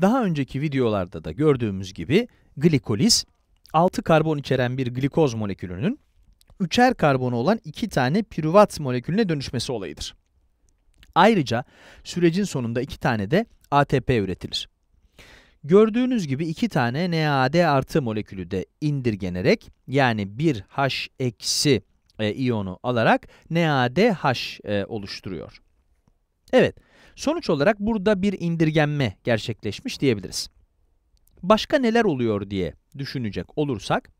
Daha önceki videolarda da gördüğümüz gibi glikoliz 6 karbon içeren bir glikoz molekülünün 3'er karbonu olan 2 tane piruvat molekülüne dönüşmesi olayıdır. Ayrıca sürecin sonunda 2 tane de ATP üretilir. Gördüğünüz gibi 2 tane NAD artı molekülü de indirgenerek yani 1H eksi e, iyonu alarak NADH e, oluşturuyor. Evet, Sonuç olarak burada bir indirgenme gerçekleşmiş diyebiliriz. Başka neler oluyor diye düşünecek olursak,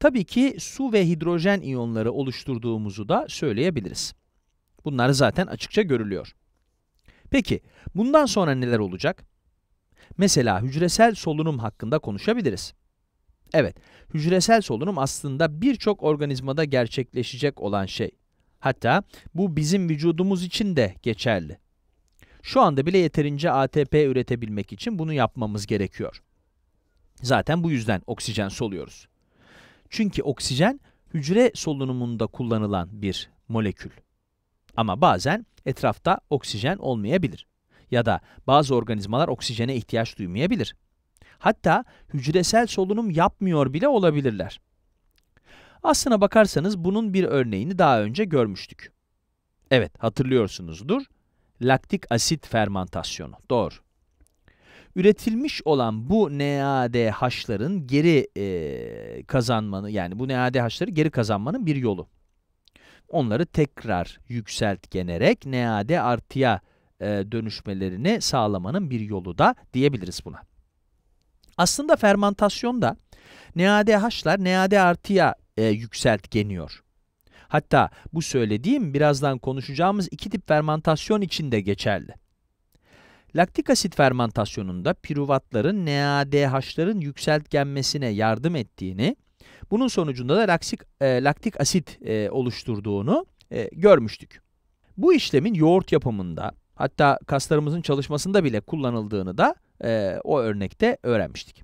tabii ki su ve hidrojen iyonları oluşturduğumuzu da söyleyebiliriz. Bunlar zaten açıkça görülüyor. Peki, bundan sonra neler olacak? Mesela hücresel solunum hakkında konuşabiliriz. Evet, hücresel solunum aslında birçok organizmada gerçekleşecek olan şey. Hatta bu bizim vücudumuz için de geçerli. Şu anda bile yeterince ATP üretebilmek için bunu yapmamız gerekiyor. Zaten bu yüzden oksijen soluyoruz. Çünkü oksijen hücre solunumunda kullanılan bir molekül. Ama bazen etrafta oksijen olmayabilir. Ya da bazı organizmalar oksijene ihtiyaç duymayabilir. Hatta hücresel solunum yapmıyor bile olabilirler. Aslına bakarsanız bunun bir örneğini daha önce görmüştük. Evet hatırlıyorsunuzdur. Laktik asit fermantasyonu. Doğru. Üretilmiş olan bu NADH'ların geri e, kazanmanı yani bu NADH'ları geri kazanmanın bir yolu. Onları tekrar yükseltgenerek NAD artıya e, dönüşmelerini sağlamanın bir yolu da diyebiliriz buna. Aslında fermantasyonda NADH'lar NAD artıya e, yükseltgeniyor. Hatta bu söylediğim birazdan konuşacağımız iki tip fermantasyon için de geçerli. Laktik asit fermantasyonunda piruvatların NADH'ların yükseltgenmesine yardım ettiğini, bunun sonucunda da laksik, e, laktik asit e, oluşturduğunu e, görmüştük. Bu işlemin yoğurt yapımında, hatta kaslarımızın çalışmasında bile kullanıldığını da e, o örnekte öğrenmiştik.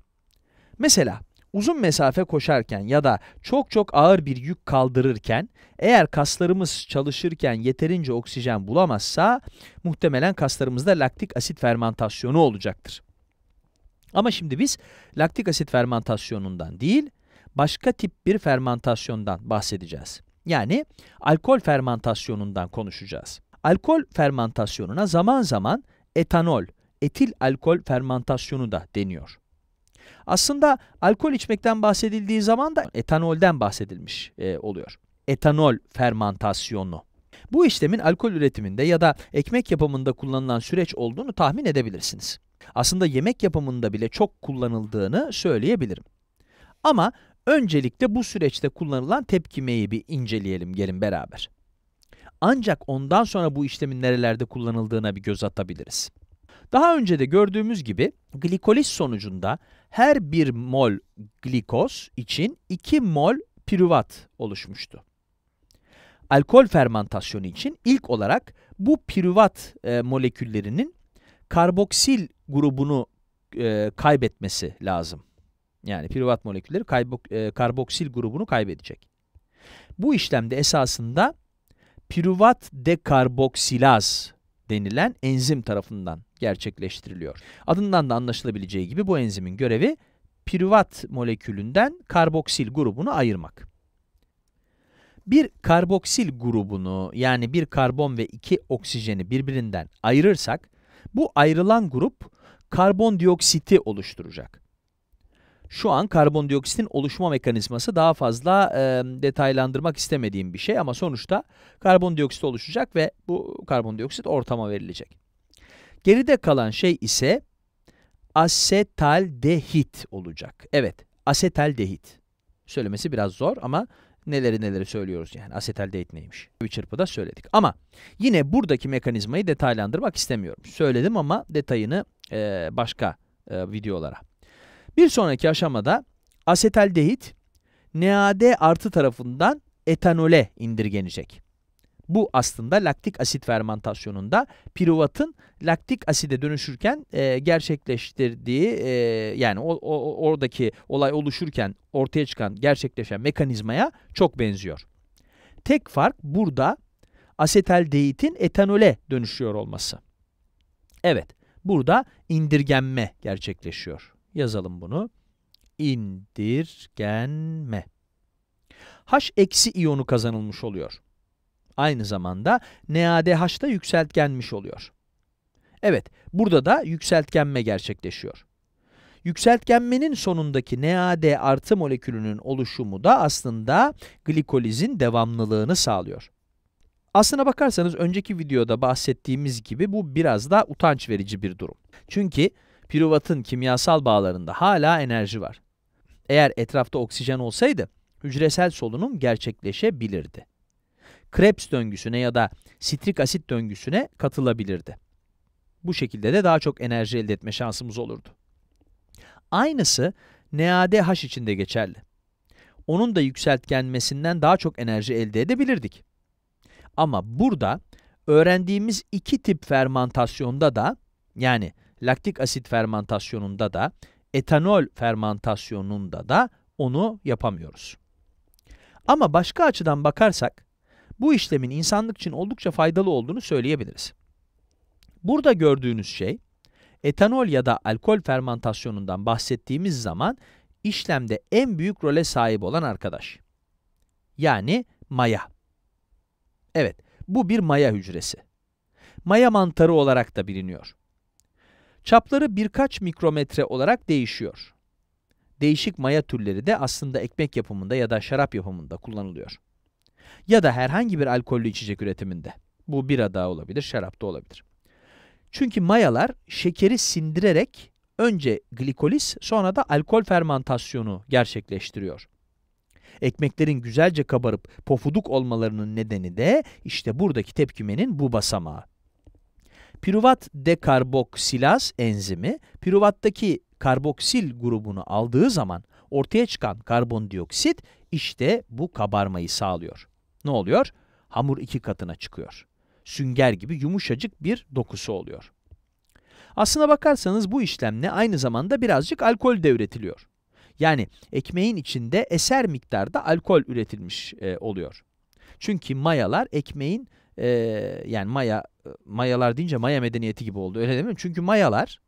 Mesela Uzun mesafe koşarken ya da çok çok ağır bir yük kaldırırken eğer kaslarımız çalışırken yeterince oksijen bulamazsa muhtemelen kaslarımızda laktik asit fermentasyonu olacaktır. Ama şimdi biz laktik asit fermentasyonundan değil, başka tip bir fermentasyondan bahsedeceğiz. Yani alkol fermentasyonundan konuşacağız. Alkol fermentasyonuna zaman zaman etanol, etil alkol fermentasyonu da deniyor. Aslında alkol içmekten bahsedildiği zaman da etanolden bahsedilmiş e, oluyor. Etanol fermantasyonu. Bu işlemin alkol üretiminde ya da ekmek yapımında kullanılan süreç olduğunu tahmin edebilirsiniz. Aslında yemek yapımında bile çok kullanıldığını söyleyebilirim. Ama öncelikle bu süreçte kullanılan tepkimeyi bir inceleyelim gelin beraber. Ancak ondan sonra bu işlemin nerelerde kullanıldığına bir göz atabiliriz. Daha önce de gördüğümüz gibi glikoliz sonucunda her 1 mol glikoz için 2 mol piruvat oluşmuştu. Alkol fermentasyonu için ilk olarak bu piruvat e, moleküllerinin karboksil grubunu e, kaybetmesi lazım. Yani piruvat molekülleri e, karboksil grubunu kaybedecek. Bu işlemde esasında piruvat dekarboksilaz denilen enzim tarafından gerçekleştiriliyor. Adından da anlaşılabileceği gibi bu enzimin görevi piruvat molekülünden karboksil grubunu ayırmak. Bir karboksil grubunu yani bir karbon ve iki oksijeni birbirinden ayırırsak bu ayrılan grup karbondioksiti oluşturacak şu an karbondioksitin oluşma mekanizması daha fazla e, detaylandırmak istemediğim bir şey ama sonuçta karbondioksit oluşacak ve bu karbondioksit ortama verilecek. Geride kalan şey ise asetaldehit olacak. Evet, asetaldehit. Söylemesi biraz zor ama neleri neleri söylüyoruz yani asetaldehit neymiş. Bir çırpıda söyledik. Ama yine buradaki mekanizmayı detaylandırmak istemiyorum. Söyledim ama detayını e, başka e, videolara bir sonraki aşamada asetaldehit NAD artı tarafından etanole indirgenecek. Bu aslında laktik asit fermentasyonunda piruvatın laktik aside dönüşürken e, gerçekleştirdiği e, yani o, o, oradaki olay oluşurken ortaya çıkan gerçekleşen mekanizmaya çok benziyor. Tek fark burada asetaldehitin etanole dönüşüyor olması. Evet burada indirgenme gerçekleşiyor. Yazalım bunu. İndirgenme. H eksi iyonu kazanılmış oluyor. Aynı zamanda NADH da yükseltgenmiş oluyor. Evet, burada da yükseltgenme gerçekleşiyor. Yükseltgenmenin sonundaki NAD artı molekülünün oluşumu da aslında glikolizin devamlılığını sağlıyor. Aslına bakarsanız önceki videoda bahsettiğimiz gibi bu biraz da utanç verici bir durum. Çünkü piruvatın kimyasal bağlarında hala enerji var. Eğer etrafta oksijen olsaydı, hücresel solunum gerçekleşebilirdi. Krebs döngüsüne ya da sitrik asit döngüsüne katılabilirdi. Bu şekilde de daha çok enerji elde etme şansımız olurdu. Aynısı NADH için de geçerli. Onun da yükseltgenmesinden daha çok enerji elde edebilirdik. Ama burada öğrendiğimiz iki tip fermentasyonda da yani laktik asit fermantasyonunda da etanol fermantasyonunda da onu yapamıyoruz. Ama başka açıdan bakarsak bu işlemin insanlık için oldukça faydalı olduğunu söyleyebiliriz. Burada gördüğünüz şey etanol ya da alkol fermantasyonundan bahsettiğimiz zaman işlemde en büyük role sahip olan arkadaş. Yani maya. Evet, bu bir maya hücresi. Maya mantarı olarak da biliniyor. Çapları birkaç mikrometre olarak değişiyor. Değişik maya türleri de aslında ekmek yapımında ya da şarap yapımında kullanılıyor. Ya da herhangi bir alkollü içecek üretiminde. Bu bira da olabilir, şarap da olabilir. Çünkü mayalar şekeri sindirerek önce glikoliz sonra da alkol fermentasyonu gerçekleştiriyor. Ekmeklerin güzelce kabarıp pofuduk olmalarının nedeni de işte buradaki tepkimenin bu basamağı. Piruvat dekarboksilaz enzimi piruvattaki karboksil grubunu aldığı zaman ortaya çıkan karbondioksit işte bu kabarmayı sağlıyor. Ne oluyor? Hamur iki katına çıkıyor. Sünger gibi yumuşacık bir dokusu oluyor. Aslına bakarsanız bu işlemle aynı zamanda birazcık alkol de üretiliyor. Yani ekmeğin içinde eser miktarda alkol üretilmiş e, oluyor. Çünkü mayalar ekmeğin e, yani Maya Mayalar deyince Maya medeniyeti gibi oldu. Öyle değil mi? Çünkü Mayalar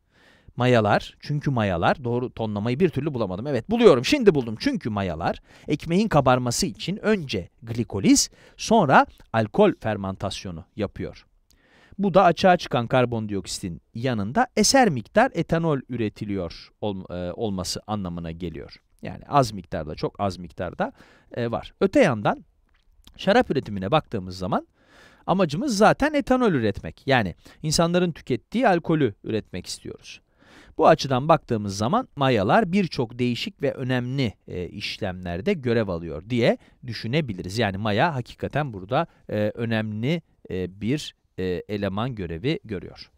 Mayalar, çünkü mayalar, doğru tonlamayı bir türlü bulamadım. Evet buluyorum, şimdi buldum. Çünkü mayalar ekmeğin kabarması için önce glikoliz, sonra alkol fermentasyonu yapıyor. Bu da açığa çıkan karbondioksitin yanında eser miktar etanol üretiliyor ol, e, olması anlamına geliyor. Yani az miktarda, çok az miktarda e, var. Öte yandan şarap üretimine baktığımız zaman Amacımız zaten etanol üretmek. Yani insanların tükettiği alkolü üretmek istiyoruz. Bu açıdan baktığımız zaman mayalar birçok değişik ve önemli e, işlemlerde görev alıyor diye düşünebiliriz. Yani maya hakikaten burada e, önemli e, bir e, eleman görevi görüyor.